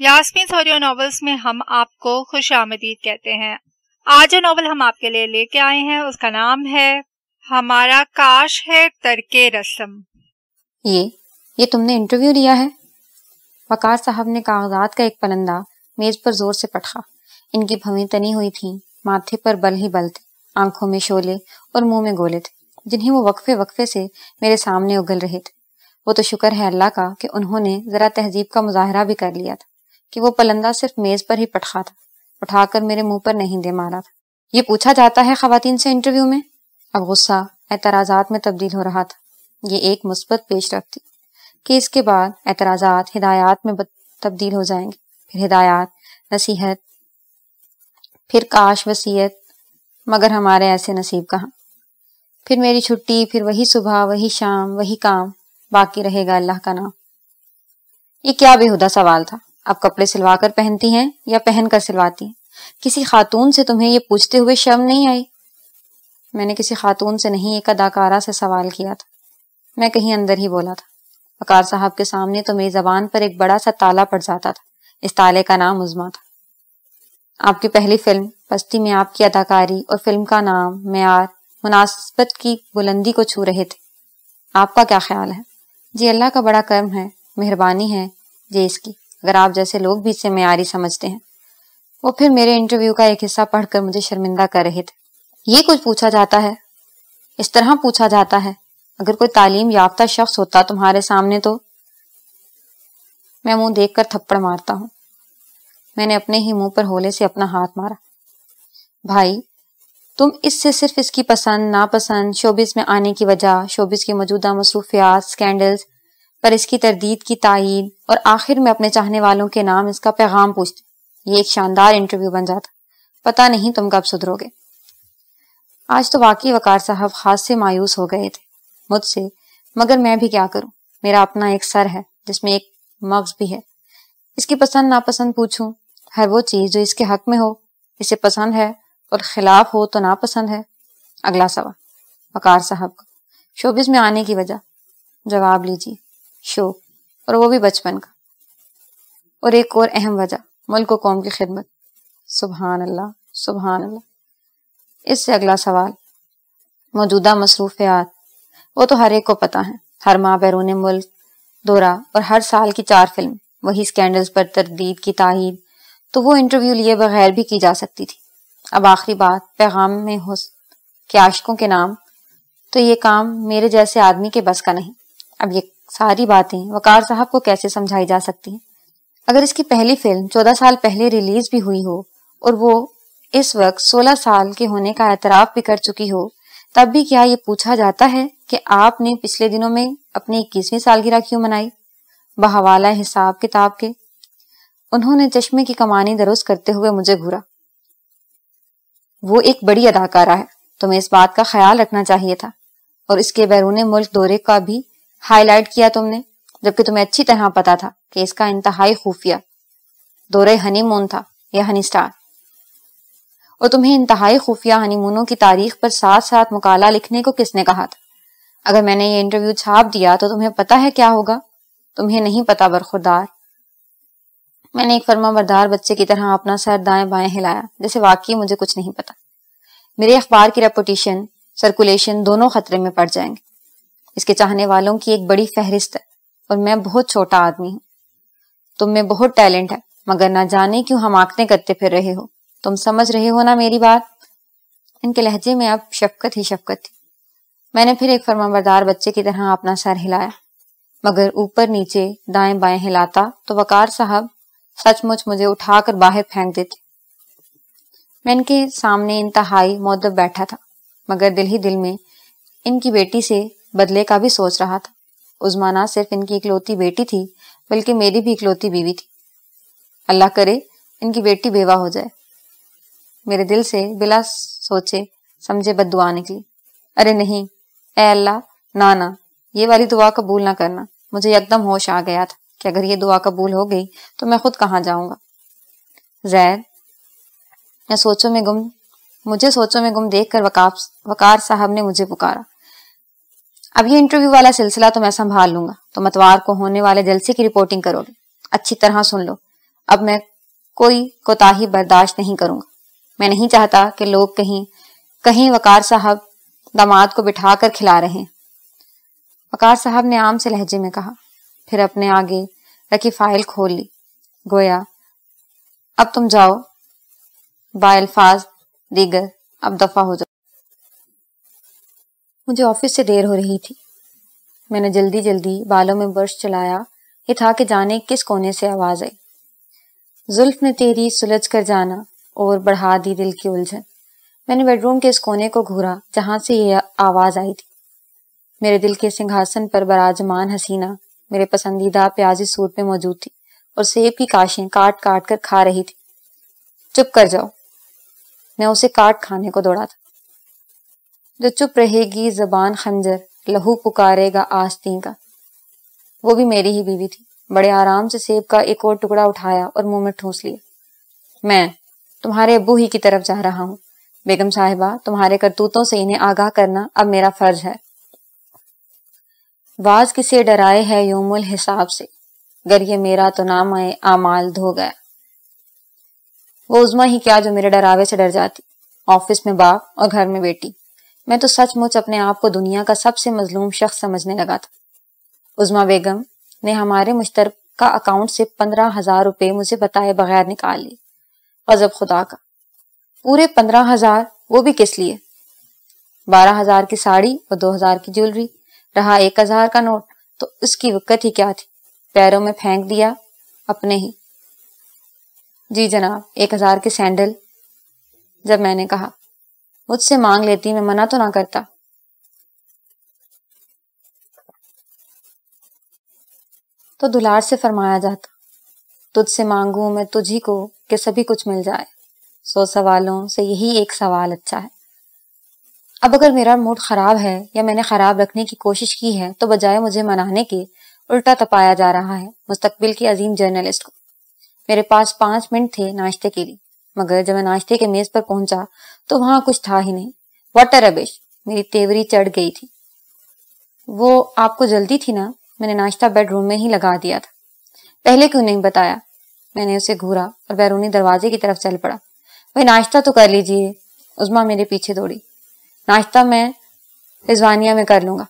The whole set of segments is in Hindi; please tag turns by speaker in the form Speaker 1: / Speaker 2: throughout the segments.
Speaker 1: यास्मीन सोरियो नॉवेल्स में हम आपको खुश आमदीद कहते हैं आज जो नॉवल हम आपके लिए लेके आए हैं उसका नाम है हमारा काश है तरके रसम ये ये तुमने इंटरव्यू लिया है वकार साहब ने कागजात का एक पलंदा मेज पर जोर से पटखा इनकी भवें तनी हुई थी माथे पर बल ही बल थे आंखों में शोले और मुंह में गोले थे जिन्हें वो वक्फे वक्फे से मेरे सामने उगल रहे थे वो तो शुक्र है अल्लाह का कि उन्होंने जरा तहजीब का मुजाहरा भी कर लिया था कि वो पलंदा सिर्फ मेज पर ही पटखा था उठाकर मेरे मुंह पर नहीं दे मारा था ये पूछा जाता है खातन से इंटरव्यू में अब गुस्सा एतराजात में तब्दील हो रहा था ये एक मुस्बत पेश रफ्त थी कि इसके बाद एतराजात हिदायत में तब्दील हो जाएंगे फिर हिदायत नसीहत फिर काश वसीयत मगर हमारे ऐसे नसीब कहाँ फिर मेरी छुट्टी फिर वही सुबह वही शाम वही काम बाकी रहेगा अल्लाह का नाम ये क्या बेहुदा सवाल था आप कपड़े सिलवा कर पहनती हैं या पहन कर सिलवाती हैं किसी खातून से तुम्हें ये पूछते हुए शर्म नहीं आई मैंने किसी खातून से नहीं एक अदाकारा से सवाल किया था मैं कहीं अंदर ही बोला था वकार साहब के सामने तो मेरी जबान पर एक बड़ा सा ताला पड़ जाता था इस ताले का नाम उजमा था आपकी पहली फिल्म पस्ती में आपकी अदाकारी और फिल्म का नाम मैार मुनासबत की बुलंदी को छू रहे थे आपका क्या ख्याल है जी अल्लाह का बड़ा कर्म है मेहरबानी है जे इसकी अगर आप जैसे लोग भी इसे मैारी समझते हैं वो फिर मेरे इंटरव्यू का एक हिस्सा पढ़कर मुझे शर्मिंदा कर रहे थे ये कुछ पूछा जाता है इस तरह पूछा जाता है अगर कोई तालीम याफ्ता शख्स होता तुम्हारे सामने तो मैं मुंह देखकर थप्पड़ मारता हूं मैंने अपने ही मुंह पर होले से अपना हाथ मारा भाई तुम इससे सिर्फ इसकी पसंद नापसंद शोबिस में आने की वजह शोबिस की मौजूदा मसरूफियात स्कैंडल्स पर इसकी तरदीद की तयन और आखिर में अपने चाहने वालों के नाम इसका पैगाम पूछती ये एक शानदार इंटरव्यू बन जाता पता नहीं तुम कब सुधरोगे आज तो वाकई वकार साहब खास से मायूस हो गए थे मुझसे मगर मैं भी क्या करूं मेरा अपना एक सर है जिसमें एक मग्ज भी है इसकी पसंद नापसंद पूछूं हर वो चीज जो इसके हक में हो इसे पसंद है और खिलाफ हो तो नापसंद है अगला सवाल वकार साहब को शोबिस में आने की वजह जवाब लीजिए शोक और वो भी बचपन का और एक और अहम वजह मुल्क व कौम की खिदमत सुबहान अल्लाह सुबहान अल्लाह इससे अगला सवाल मौजूदा मसरूफियात वो तो हर एक को पता है हर माह बैरून मुल्क दौरा और हर साल की चार फिल्म वही स्कैंडल्स पर तरदीद की ताहिद तो वो इंटरव्यू लिए बगैर भी की जा सकती थी अब आखिरी बात पैगाम में हो के आशकों के नाम तो ये काम मेरे जैसे आदमी के बस का नहीं अब ये सारी बातें वकार साहब को कैसे समझाई जा सकती अगर इसकी पहली फिल्म चौदह साल पहले रिलीज भी हुई हो और वो इस वक्त सोलह साल के होने का एतराफ भी कर चुकी हो तब भी क्या ये पूछा जाता है कि आपने पिछले दिनों में अपनी इक्कीसवीं सालगिरह क्यों मनाई बहवाला हिसाब किताब के उन्होंने चश्मे की कमानी दरुस्त करते हुए मुझे घूरा वो एक बड़ी अदाकारा है तुम्हें इस बात का ख्याल रखना चाहिए था और इसके बैरून मुल्क दौरे का भी हाईलाइट किया तुमने जबकि तुम्हें अच्छी तरह पता था कि इसका इंतहाई खुफिया दौरे हनीमून था या हनी स्टार और तुम्हें इंतहाई खुफिया हनीमूनों की तारीख पर साथ साथ मुकाला लिखने को किसने कहा था अगर मैंने ये इंटरव्यू छाप दिया तो तुम्हें पता है क्या होगा तुम्हें नहीं पता बरखुरदार मैंने एक फर्मा बरदार बच्चे की तरह अपना सर दाएं बाएं हिलाया जैसे वाकई मुझे कुछ नहीं पता मेरे अखबार की रेपुटेशन सर्कुलेशन दोनों खतरे में पड़ जाएंगे इसके चाहने वालों की एक बड़ी फहरिस्त है और मैं बहुत छोटा आदमी हूं तुम में बहुत टैलेंट है मगर ना जाने क्यों हम आंकने करते फिर रहे हो तुम समझ रहे हो ना मेरी बात इनके लहजे में अब शफकत ही शफकत थी मैंने फिर एक फरमाबरदार बच्चे की तरह अपना सर हिलाया मगर ऊपर नीचे दाएं बाएं हिलाता तो वकार साहब सचमुच मुझे उठाकर बाहर फेंक देते मैं इनके सामने इंतहाई मौदब बैठा था मगर दिल ही दिल में इनकी बेटी से बदले का भी सोच रहा था उजमा सिर्फ इनकी इकलौती बेटी थी बल्कि मेरी भी इकलौती बीवी थी अल्लाह करे इनकी बेटी बेवा हो जाए मेरे दिल से बिला सोचे समझे बदुआ निकली अरे नहीं ए अल्लाह ना ना ये वाली दुआ कबूल ना करना मुझे एकदम होश आ गया था कि अगर ये दुआ कबूल हो गई तो मैं खुद कहाँ जाऊंगा जैद मैं सोचो में गुम मुझे सोचो में गुम देखकर वकार वकार साहब ने मुझे पुकारा अब ये इंटरव्यू वाला सिलसिला तो मैं संभाल लूंगा तो मतवार को होने वाले जलसे की रिपोर्टिंग करोगे अच्छी तरह सुन लो अब मैं कोई कोताही बर्दाश्त नहीं करूंगा मैं नहीं चाहता कि लोग कहीं कहीं वकार साहब दामाद को बिठा कर खिला रहे हैं वकार साहब ने आम से लहजे में कहा फिर अपने आगे रखी फाइल खोल ली गोया अब तुम जाओ बाल्फाज दीगर अब दफा हो जाओ मुझे ऑफिस से देर हो रही थी मैंने जल्दी जल्दी बालों में ब्रश चलाया ये था कि जाने किस कोने से आवाज आई जुल्फ ने तेरी सुलझ कर जाना और बढ़ा दी दिल की उलझन मैंने बेडरूम के इस कोने को घूरा जहां से ये आवाज आई थी मेरे दिल के सिंहासन पर बराजमान हसीना मेरे पसंदीदा प्याजी सूट में मौजूद थी और सेब की काशें काट काट कर खा रही थी चुप कर जाओ मैं उसे काट खाने को दौड़ा था जो चुप रहेगी जबान खंजर लहू पुकारेगा आस्ती का वो भी मेरी ही बीवी थी बड़े आराम से सेब का एक और टुकड़ा उठाया और मुंह में ठूस लिया मैं तुम्हारे अबू ही की तरफ जा रहा हूँ बेगम साहिबा तुम्हारे करतूतों से इन्हें आगाह करना अब मेरा फर्ज है वाज किसे डराए है योमुल हिसाब से गर ये मेरा तो नाम आए आमाल धो गया वो उजमा ही क्या जो मेरे डरावे से डर जाती ऑफिस में बाप और घर में बेटी मैं तो सचमुच अपने आप को दुनिया का सबसे मजलूम शख्स समझने लगा था उजमा बेगम ने हमारे मुश्तर का अकाउंट से पंद्रह हजार रुपये मुझे बताए बगैर निकाल लिए गजब खुदा का पूरे पंद्रह हजार वो भी किस लिए बारह हजार की साड़ी और दो हजार की ज्वेलरी रहा एक हजार का नोट तो उसकी वक्त ही क्या थी पैरों में फेंक दिया अपने ही जी जनाब एक हजार के सैंडल जब मैंने कहा मुझसे मांग लेती मैं मना तो ना करता तो दुलार से फरमाया जाता तुझसे मांगू मैं तुझी को कि सभी कुछ मिल जाए सो सवालों से यही एक सवाल अच्छा है अब अगर मेरा मूड खराब है या मैंने खराब रखने की कोशिश की है तो बजाय मुझे मनाने के उल्टा तपाया जा रहा है मुस्तकबिल की अजीम जर्नलिस्ट को मेरे पास पांच मिनट थे नाश्ते के लिए मगर जब मैं नाश्ते के मेज पर पहुंचा तो वहां कुछ था ही नहीं वाटर रबेश मेरी तेवरी चढ़ गई थी वो आपको जल्दी थी ना मैंने नाश्ता बेडरूम में ही लगा दिया था पहले क्यों नहीं बताया मैंने उसे घूरा और बैरूनी दरवाजे की तरफ चल पड़ा भाई नाश्ता तो कर लीजिए उजमा मेरे पीछे दौड़ी नाश्ता मैं रिजवानिया में कर लूंगा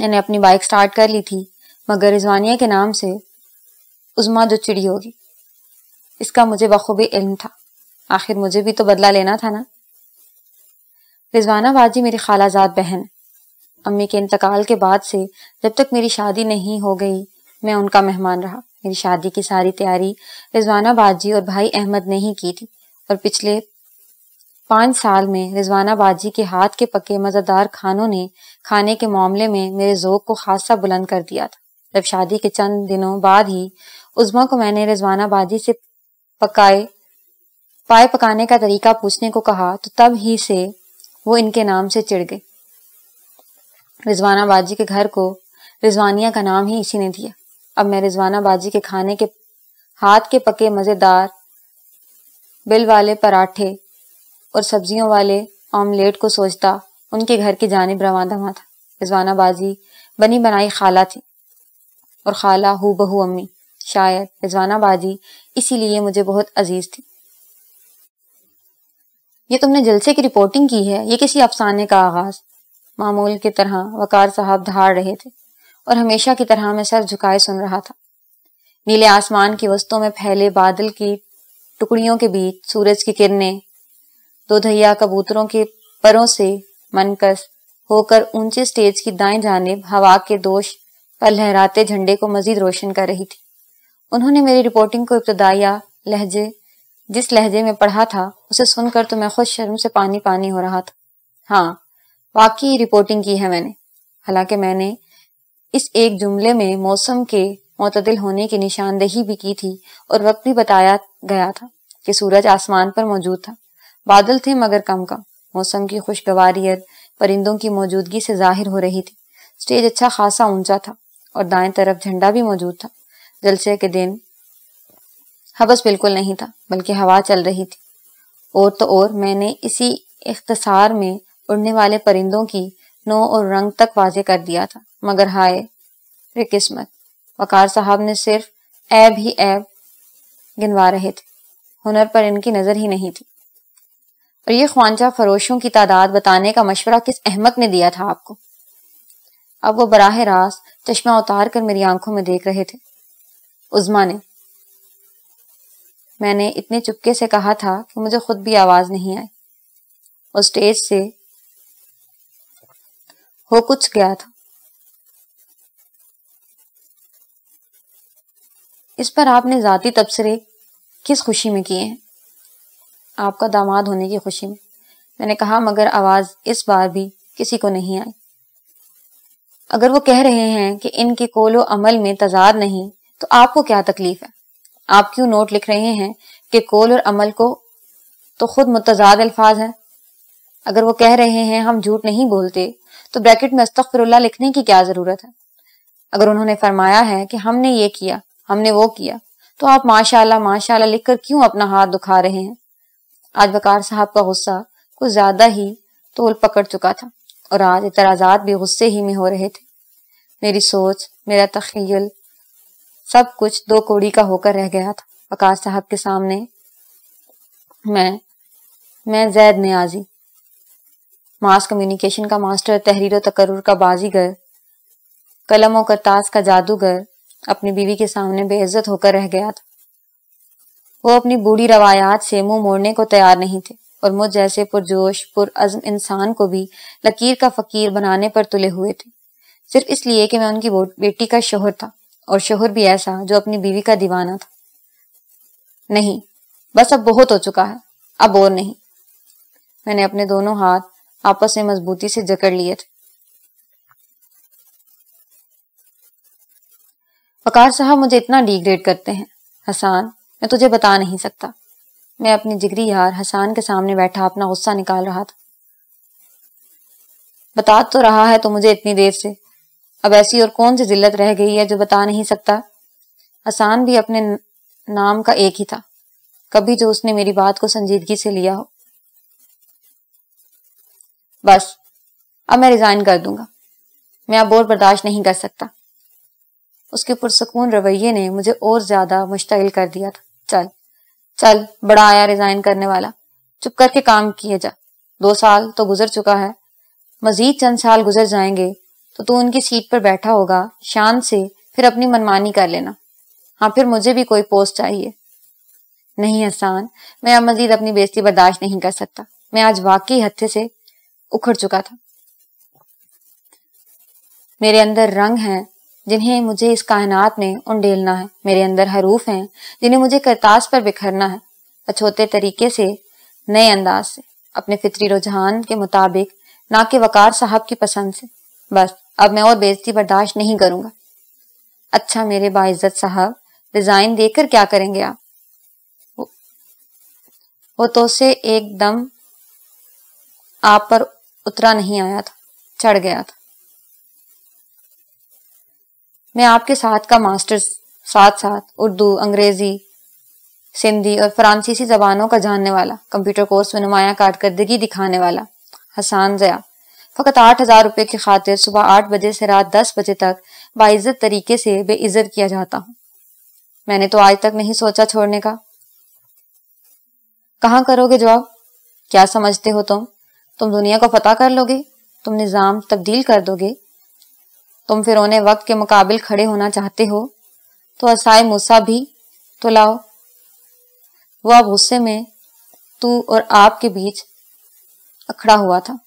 Speaker 1: मैंने अपनी बाइक स्टार्ट कर ली थी मगर रिजवानिया के नाम से उजमा जो तो चिड़ी होगी इसका मुझे बखूबी इल्म था आखिर मुझे भी तो बदला लेना था ना रिजवाना बाजी मेरी खालाजाद बहन अम्मी के इंतकाल के बाद से जब तक मेरी शादी नहीं हो गई मैं उनका मेहमान रहा मेरी शादी की सारी तैयारी रिजवाना बाजी और भाई अहमद ने ही की थी और पिछले पांच साल में रिजवाना बाजी के हाथ के पके मज़ेदार खानों ने खाने के मामले में मेरे ज़ोक को खासा बुलंद कर दिया था जब शादी के चंद दिनों बाद ही उजमा को मैंने रिजवाना बाजी से पकाए पाए पकाने का तरीका पूछने को कहा तो तब ही से वो इनके नाम से चिड़ गए रिजवाना बाजी के घर को रिजवानिया का नाम ही इसी ने दिया अब मैं रिजवाना बाजी के खाने के हाथ के पके मजेदार बिल वाले पराठे और सब्जियों वाले ऑमलेट को सोचता उनके घर की जानब रवाना दवा था रिजवाना बाजी बनी बनाई खाला थी और खाला हु बहू अम्मी शायद रिजवाना बाजी इसीलिए मुझे बहुत अजीज थी ये तुमने जलसे की रिपोर्टिंग की है ये किसी अफसाने का आगाज मामूल की तरह वकार साहब धार रहे थे और हमेशा की तरह मैं सर झुकाए सुन रहा था नीले आसमान की वस्तुओं में फैले बादल की टुकड़ियों के बीच सूरज की किरणें दो धैया कबूतरों के परों से मनकस होकर ऊंचे स्टेज की दाएं जानेब हवा के दोष पर लहराते झंडे को मजीद रोशन कर रही थी उन्होंने मेरी रिपोर्टिंग को इब्तदाया लहजे जिस लहजे में पढ़ा था उसे सुनकर तो मैं खुद शर्म से पानी पानी हो रहा था हाँ वाकई रिपोर्टिंग की है मैंने हालांकि मैंने इस एक जुमले में मौसम के मतदिल होने की निशानदेही भी की थी और वक्त भी बताया गया था कि सूरज आसमान पर मौजूद था बादल थे मगर कम कम मौसम की खुशगवारियत परिंदों की मौजूदगी से जाहिर हो रही थी स्टेज अच्छा खासा ऊंचा था और दाएं तरफ झंडा भी मौजूद था जलसे के दिन हवस बिल्कुल नहीं था बल्कि हवा चल रही थी और तो और मैंने इसी इख्तसार में उड़ने वाले परिंदों की नो और रंग तक वाजे कर दिया था मगर हाय फिर किस्मत वकार साहब ने सिर्फ ऐब ही ऐब गिनवा रहे थे हुनर पर इनकी नज़र ही नहीं थी और ये ख्वानजा फरोशों की तादाद बताने का मशवरा किस अहमक ने दिया था आपको अब वो बराह रास्त चश्मा उतार कर मेरी आंखों में देख रहे थे उजमा ने मैंने इतने चुपके से कहा था कि मुझे खुद भी आवाज नहीं आई उस स्टेज से हो कुछ गया था इस पर आपने जाती तबसरे किस खुशी में किए हैं आपका दामाद होने की खुशी में मैंने कहा मगर आवाज इस बार भी किसी को नहीं आई अगर वो कह रहे हैं कि इनके कोलो अमल में तजाद नहीं तो आपको क्या तकलीफ है आप क्यों नोट लिख रहे हैं कि कोल और अमल को तो खुद मुतजाद अल्फाज हैं अगर वो कह रहे हैं हम झूठ नहीं बोलते तो ब्रैकेट में अस्तफर लिखने की क्या जरूरत है अगर उन्होंने फरमाया है कि हमने ये किया हमने वो किया तो आप माशाल्लाह माशाल्लाह लिखकर क्यों अपना हाथ दुखा रहे हैं आज वकार साहब का गुस्सा कुछ ज्यादा ही तोल पकड़ चुका था और आज इतराजात भी गुस्से ही में हो रहे थे मेरी सोच मेरा तखील सब कुछ दो कौड़ी का होकर रह गया था आकाश साहब के सामने मैं मैं जैद न्याजी मास कम्युनिकेशन का मास्टर तहरीर तकरूर का बाजीगर कलम और करताज का जादूगर अपनी बीवी के सामने बेइज्जत होकर रह गया था वो अपनी बूढ़ी रवायात से मुंह मोड़ने को तैयार नहीं थे और मुझ जैसे पुरजोश पुरअज़म इंसान को भी लकीर का फकीर बनाने पर तुले हुए थे सिर्फ इसलिए कि मैं उनकी बेटी का शोहर था और शोहर भी ऐसा जो अपनी बीवी का दीवाना था नहीं बस अब बहुत हो चुका है अब और नहीं मैंने अपने दोनों हाथ आपस में मजबूती से जकड़ लिए थे वकार साहब मुझे इतना डिग्रेड करते हैं हसान मैं तुझे बता नहीं सकता मैं अपनी जिगरी यार हसान के सामने बैठा अपना गुस्सा निकाल रहा था बता तो रहा है तो मुझे इतनी देर से अब ऐसी और कौन सी जिल्लत रह गई है जो बता नहीं सकता हसान भी अपने नाम का एक ही था कभी जो उसने मेरी बात को संजीदगी से लिया हो बस अब मैं रिजाइन कर दूंगा मैं अब और बर्दाश्त नहीं कर सकता उसके पुरसकून रवैये ने मुझे और ज्यादा मुश्तिल कर दिया था चल चल बड़ा आया रिजाइन करने वाला चुप करके काम किए जा दो साल तो गुजर चुका है मजीद चंद साल गुजर जाएंगे तो तू उनकी सीट पर बैठा होगा शान से फिर अपनी मनमानी कर लेना हाँ फिर मुझे भी कोई पोस्ट चाहिए नहीं आसान मैं अब मजीद अपनी बेजती बर्दाश्त नहीं कर सकता मैं आज वाकई हथे से उखड़ चुका था मेरे अंदर रंग हैं जिन्हें मुझे इस कायनात में उंडेलना है मेरे अंदर हरूफ हैं जिन्हें मुझे करतास पर बिखरना है अछोते तरीके से नए अंदाज से अपने फितरी रुझान के मुताबिक ना कि वकार साहब की पसंद से बस अब मैं और बेजती बर्दाश्त नहीं करूंगा अच्छा मेरे बाइज्जत साहब डिजाइन देकर क्या करेंगे आप वो, तो से एकदम आप पर उतरा नहीं आया था चढ़ गया था मैं आपके साथ का मास्टर्स साथ साथ उर्दू अंग्रेजी सिंधी और फ्रांसीसी जबानों का जानने वाला कंप्यूटर कोर्स में नुमाया कारदगी दिखाने वाला हसान जया फ़कत आठ हज़ार रुपए की खातिर सुबह आठ बजे से रात दस बजे तक बाइज़्ज़त तरीके से बेइज़्ज़त किया जाता हूं मैंने तो आज तक नहीं सोचा छोड़ने का कहा करोगे जॉब क्या समझते हो तुम तुम दुनिया को पता कर लोगे तुम निज़ाम तब्दील कर दोगे तुम फिर उन्हें वक्त के मुकाबिल खड़े होना चाहते हो तो असाय मूसा भी तो लाओ वो अब गुस्से में तू और आप के बीच अखड़ा हुआ था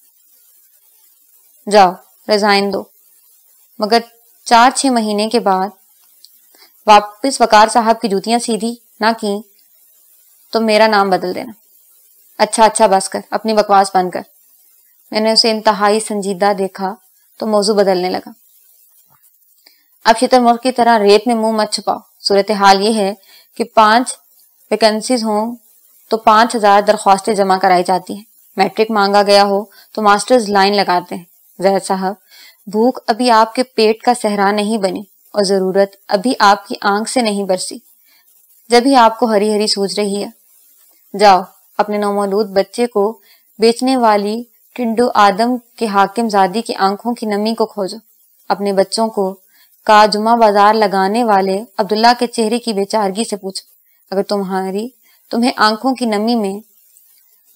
Speaker 1: जाओ रिजाइन दो मगर चार छह महीने के बाद वापस वकार साहब की जूतियां सीधी ना की तो मेरा नाम बदल देना अच्छा अच्छा बस कर अपनी बकवास बंद कर मैंने उसे इंतहाई संजीदा देखा तो मौजू बदलने लगा अब शीतल की तरह रेत में मुंह मत छुपाओ सूरत हाल ये है कि पांच वैकेंसीज हों तो पांच हजार दरख्वास्तें जमा कराई जाती हैं मैट्रिक मांगा गया हो तो मास्टर्स लाइन लगाते हैं जहर साहब भूख अभी आपके पेट का सहरा नहीं बनी और जरूरत अभी आपकी आंख से नहीं बरसी जब ही आपको हरी हरी सूझ रही है जाओ अपने नौमौलूद बच्चे को बेचने वाली टिंडो आदम के हाकिम जादी की आंखों की नमी को खोजो अपने बच्चों को का जुमा बाजार लगाने वाले अब्दुल्ला के चेहरे की बेचारगी से पूछो अगर तुम्हारी तुम्हें आंखों की नमी में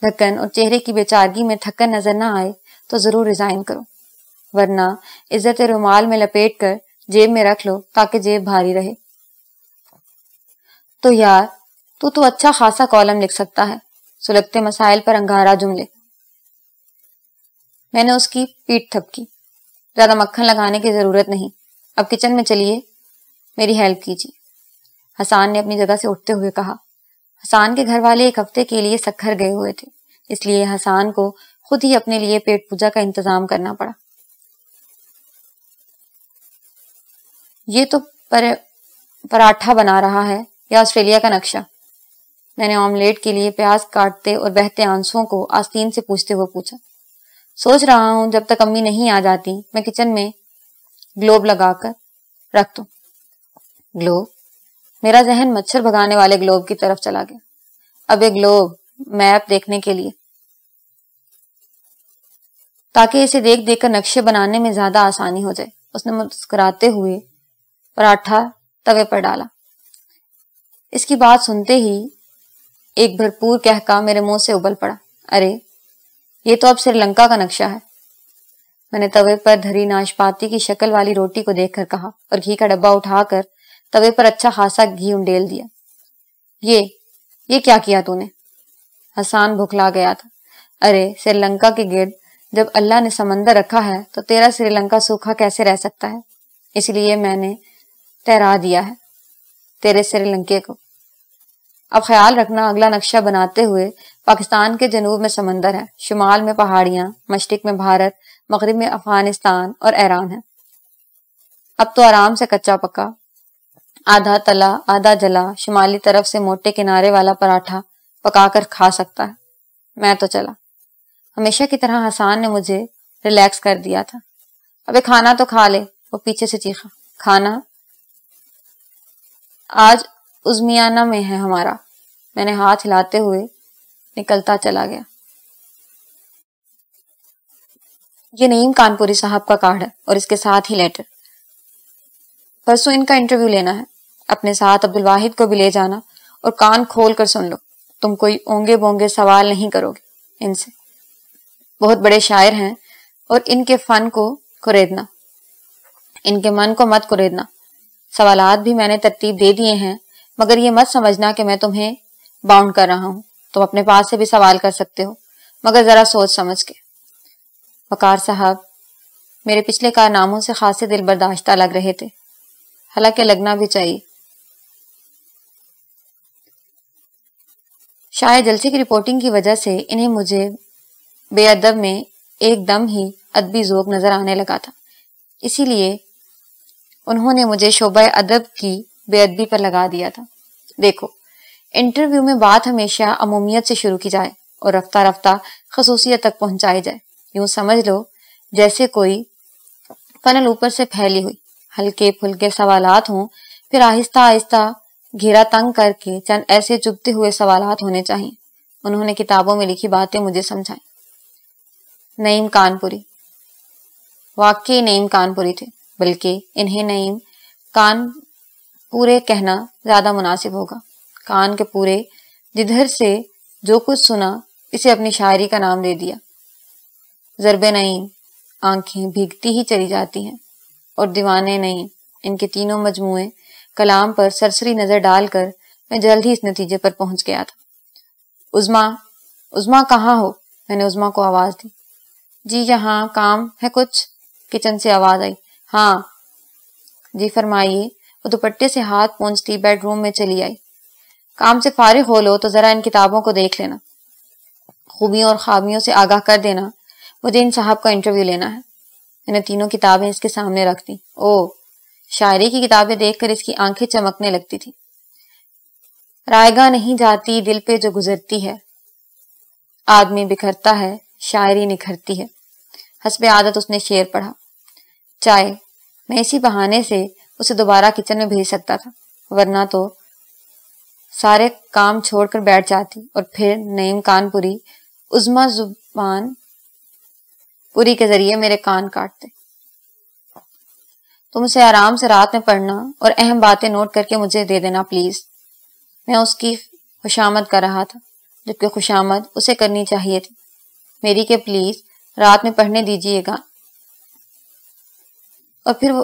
Speaker 1: थकन और चेहरे की बेचारगी में थकन नजर न आए तो ज़रूर रिज़ाइन करो वरना इज्जत रुमाल में लपेट कर जेब में रख लो ताकि जेब भारी रहे तो यार तू तो अच्छा खासा कॉलम लिख सकता है सुलगते मसाइल पर अंगारा जुमले मैंने उसकी पीठ थपकी ज्यादा मक्खन लगाने की जरूरत नहीं अब किचन में चलिए मेरी हेल्प कीजिए हसान ने अपनी जगह से उठते हुए कहा हसान के घर वाले एक हफ्ते के लिए सखर गए हुए थे इसलिए हसान को खुद ही अपने लिए पेट पूजा का इंतजाम करना पड़ा ये तो पर पराठा बना रहा है या ऑस्ट्रेलिया का नक्शा मैंने ऑमलेट के लिए प्याज काटते और बहते आंसुओं को आस्तीन से पूछते हुए पूछा सोच रहा हूं जब तक अम्मी नहीं आ जाती मैं किचन में ग्लोब लगाकर रख दू ग्लोब मेरा जहन मच्छर भगाने वाले ग्लोब की तरफ चला गया अब ये ग्लोब मैप देखने के लिए ताकि इसे देख देख कर नक्शे बनाने में ज्यादा आसानी हो जाए उसने मुस्कुराते हुए पराठा तवे पर डाला इसकी बात सुनते ही एक भरपूर कहका मेरे मुंह से उबल पड़ा अरे ये तो अब श्रीलंका का नक्शा है मैंने तवे पर धरी नाशपाती की शक्ल वाली रोटी को देखकर कहा और घी का डब्बा उठाकर तवे पर अच्छा खासा घी उंडेल दिया ये ये क्या किया तूने हसान भुखला गया था अरे श्रीलंका के गिर्द जब अल्लाह ने समंदर रखा है तो तेरा श्रीलंका सूखा कैसे रह सकता है इसलिए मैंने तैरा दिया है तेरे श्रीलंके को अब ख्याल रखना अगला नक्शा बनाते हुए पाकिस्तान के जनूब में समंदर है शुमाल में पहाड़ियां मशरक में भारत मगरब में अफगानिस्तान और ईरान है अब तो आराम से कच्चा पक्का आधा तला आधा जला शुमाली तरफ से मोटे किनारे वाला पराठा पकाकर खा सकता है मैं तो चला हमेशा की तरह हसान ने मुझे रिलैक्स कर दिया था अबे खाना तो खा ले वो पीछे से चीखा खाना आज उजमियाना में है हमारा मैंने हाथ हिलाते हुए निकलता चला गया ये नईम कानपुरी साहब का कार्ड है और इसके साथ ही लेटर परसों इनका इंटरव्यू लेना है अपने साथ अब्दुल वाहिद को भी ले जाना और कान खोल कर सुन लो तुम कोई ओंगे बोंगे सवाल नहीं करोगे इनसे बहुत बड़े शायर हैं और इनके फन को कुरेदना इनके मन को मत कुरेदना सवालात भी मैंने तरतीब दे दिए हैं मगर ये मत समझना कि मैं तुम्हें बाउंड कर रहा हूं तुम अपने पास से भी सवाल कर सकते हो मगर जरा सोच समझ के वकार साहब मेरे पिछले कारनामों से खासे दिल बर्दाश्ता लग रहे थे हालांकि लगना भी चाहिए शायद जलसे की रिपोर्टिंग की वजह से इन्हें मुझे बेअदब में एकदम ही अदबी जोक नजर आने लगा था इसीलिए उन्होंने मुझे शोबा अदब की बेअदबी पर लगा दिया था देखो इंटरव्यू में बात हमेशा अमूमियत से शुरू की जाए और रफ्ता रफ्ता खसूसियत तक पहुंचाई जाए यूं समझ लो जैसे कोई फनल ऊपर से फैली हुई हल्के फुल्के सवाल हों फिर आहिस्ता आहिस्ता घेरा तंग करके चंद ऐसे चुपते हुए सवाल होने चाहिए उन्होंने किताबों में लिखी बातें मुझे समझाई नईम कानपुरी वाकई नईम कानपुरी थे बल्कि इन्हें नईम कान पूरे कहना ज्यादा मुनासिब होगा कान के पूरे जिधर से जो कुछ सुना इसे अपनी शायरी का नाम दे दिया जरब नईम आंखें भीगती ही चली जाती हैं और दीवाने नईम इनके तीनों मजमुए कलाम पर सरसरी नजर डालकर मैं जल्द ही इस नतीजे पर पहुंच गया था उजमा उजमा कहाँ हो मैंने उजमा को आवाज दी जी यहाँ काम है कुछ किचन से आवाज आई हाँ जी फरमाइए वो दुपट्टे से हाथ पहुंचती बेडरूम में चली आई काम से फारिग हो लो तो जरा इन किताबों को देख लेना खूबियों और खामियों से आगाह कर देना मुझे इन साहब का इंटरव्यू लेना है मैंने तीनों किताबें इसके सामने रख दी ओ शायरी की किताबें देखकर इसकी आंखें चमकने लगती थी रायगा नहीं जाती दिल पे जो गुजरती है आदमी बिखरता है शायरी निखरती है हसब आदत उसने शेर पढ़ा चाय मैं इसी बहाने से उसे दोबारा किचन में भेज सकता था वरना तो सारे काम छोड़कर बैठ जाती और फिर नईम कानपुरी उजमा जुबान पुरी के जरिए मेरे कान काटते तुम उसे आराम से रात में पढ़ना और अहम बातें नोट करके मुझे दे देना प्लीज मैं उसकी खुशामद कर रहा था जबकि खुशामद उसे करनी चाहिए थी मेरी के प्लीज रात में पढ़ने दीजिएगा और फिर वो,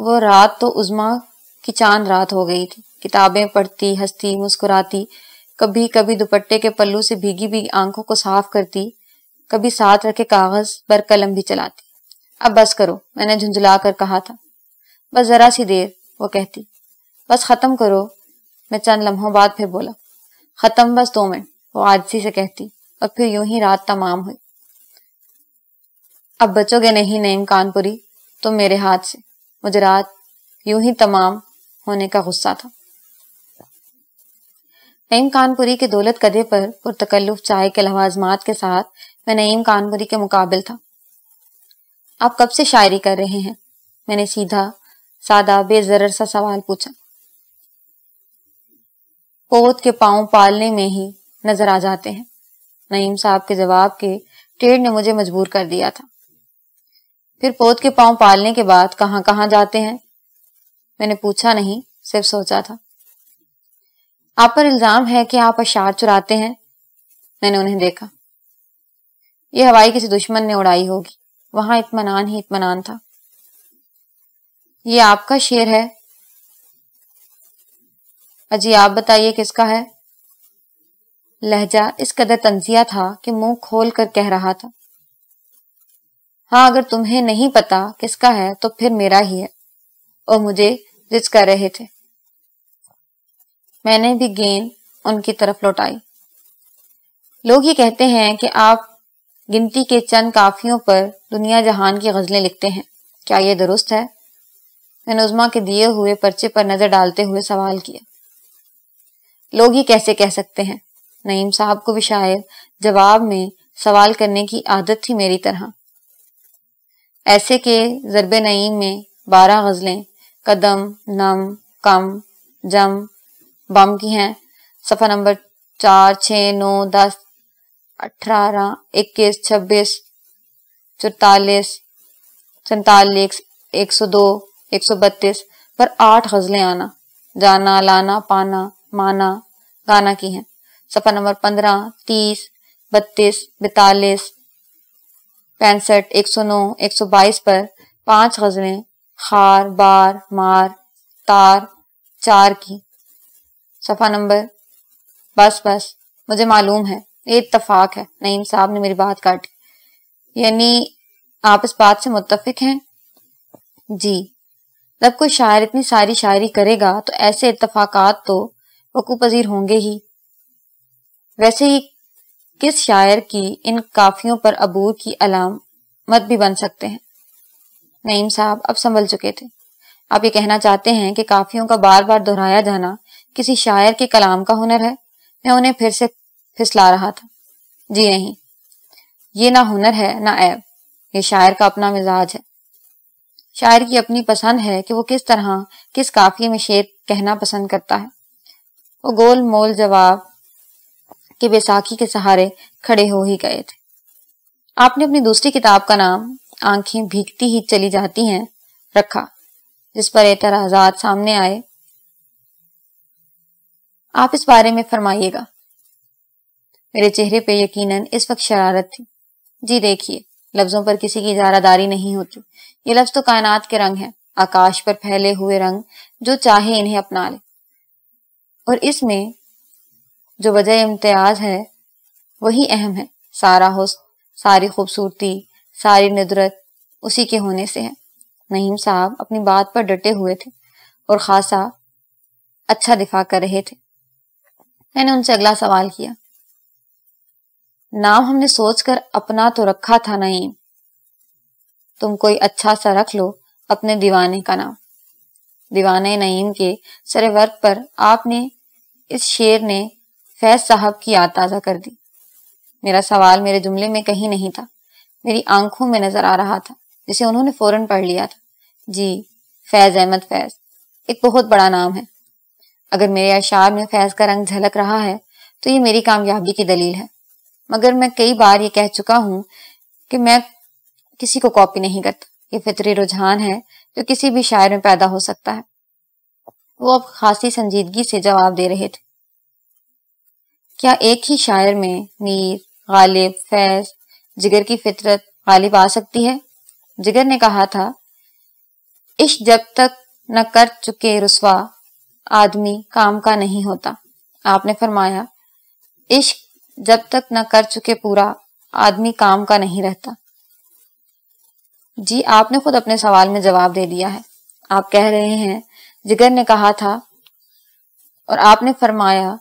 Speaker 1: वो रात तो उजमा की चांद रात हो गई थी किताबें पढ़ती हंसती मुस्कुराती कभी कभी दुपट्टे के पल्लू से भीगी भी आंखों को साफ करती कभी साथ रखे कागज पर कलम भी चलाती अब बस करो मैंने झुंझुला कर कहा था बस जरा सी देर वो कहती बस खत्म करो मैं चंद लम्हों बाद फिर बोला खत्म बस दो मिनट वो आजसी से कहती और फिर यूं ही रात तमाम हुई अब बचोगे नहीं नईम कानपुरी तुम तो मेरे हाथ से मुझे रात यूं ही तमाम होने का गुस्सा था नईम कानपुरी के दौलत कदे पर पुरतकल्लुफ चाय के लवाजमात के साथ मैं नईम कानपुरी के मुकाबल था आप कब से शायरी कर रहे हैं मैंने सीधा सादा बेजर सा सवाल पूछा पोत के पांव पालने में ही नजर आ जाते हैं नईम साहब के जवाब के टेढ़ ने मुझे मजबूर कर दिया था फिर पोत के पांव पालने के बाद कहाँ कहाँ जाते हैं मैंने पूछा नहीं सिर्फ सोचा था आप पर इल्जाम है कि आप अशार चुराते हैं मैंने उन्हें देखा ये हवाई किसी दुश्मन ने उड़ाई होगी वहां इतमान ही इतमान था ये आपका शेर है अजी आप बताइए किसका है लहजा इस कदर तंजिया था कि मुंह खोल कर कह रहा था हाँ अगर तुम्हें नहीं पता किसका है तो फिर मेरा ही है और मुझे रिच कर रहे थे मैंने भी गेंद उनकी तरफ लौटाई लोग ये कहते हैं कि आप गिनती के चंद काफियों पर दुनिया जहान की गजलें लिखते हैं क्या ये दुरुस्त है मैंने उजमा के दिए हुए पर्चे पर नजर डालते हुए सवाल किया लोग ही कैसे कह सकते हैं नईम साहब को भी शायद जवाब में सवाल करने की आदत थी मेरी तरह ऐसे के जरब नईम में बारह गजलें कदम नम कम जम बम की हैं सफा नंबर चार छ नौ दस अठारह इक्कीस छब्बीस चौतालीस सैतालीस एक सौ दो एक सौ बत्तीस पर आठ गजलें आना जाना लाना पाना माना गाना की हैं सफा नंबर पंद्रह तीस बत्तीस बैतालीस पैंसठ एक सौ नौ एक सौ बाईस पर पांच गजलें खार बार मार तार चार की सफा नंबर बस बस मुझे मालूम है ये इतफाक है नईम साहब ने मेरी बात काटी यानी आप इस बात से मुतफिक हैं जी जब कोई शायर इतनी सारी शायरी करेगा तो ऐसे इतफाकात तो वकू पजीर होंगे ही वैसे ही किस शायर की इन काफियों पर अबूर की अलामत भी बन सकते हैं नईम साहब अब संभल चुके थे आप ये कहना चाहते हैं कि काफियों का बार बार दोहराया जाना किसी शायर के कलाम का हुनर है मैं उन्हें फिर से फिसला रहा था जी नहीं ये ना हुनर है ना ऐब ये शायर का अपना मिजाज है शायर की अपनी पसंद है कि वो किस तरह किस काफिये में शेर कहना पसंद करता है वो गोल मोल जवाब कि बैसाखी के सहारे खड़े हो ही गए थे आपने अपनी दूसरी किताब का नाम आंखें भीगती ही चली जाती हैं रखा जिस पर एतराजात सामने आए आप इस बारे में फरमाइएगा मेरे चेहरे पे यकीनन इस वक्त शरारत थी जी देखिए लफ्जों पर किसी की इजारादारी नहीं होती ये लफ्ज तो कायनात के रंग है आकाश पर फैले हुए रंग जो चाहे इन्हें अपना ले और इसमें जो वजह इम्तियाज है वही अहम है सारा हुस्न सारी खूबसूरती सारी नदरत उसी के होने से है नहीम साहब अपनी बात पर डटे हुए थे और खासा अच्छा दिफा कर रहे थे मैंने उनसे अगला सवाल किया नाम हमने सोचकर अपना तो रखा था नईम तुम कोई अच्छा सा रख लो अपने दीवाने का नाम दीवाने नईम के सरे वर्क पर आपने इस शेर ने फैज साहब की याद ताजा कर दी मेरा सवाल मेरे जुमले में कहीं नहीं था मेरी आंखों में नजर आ रहा था जिसे उन्होंने फौरन पढ़ लिया था जी फैज अहमद फैज एक बहुत बड़ा नाम है अगर मेरे अशार में फैज का रंग झलक रहा है तो ये मेरी कामयाबी की दलील है मगर मैं कई बार ये कह चुका हूँ कि मैं किसी को कॉपी नहीं करता ये फितरी रुझान है जो किसी भी शायर में पैदा हो सकता है वो अब खासी संजीदगी से जवाब दे रहे थे क्या एक ही शायर में मीर गालिब फैज जिगर की फितरत गालिब आ सकती है जिगर ने कहा था इश्क जब तक न कर चुके रसवा आदमी काम का नहीं होता आपने फरमाया इश्क जब तक न कर चुके पूरा आदमी काम का नहीं रहता जी आपने खुद अपने सवाल में जवाब दे दिया है आप कह रहे हैं जिगर ने कहा था और आपने फरमाया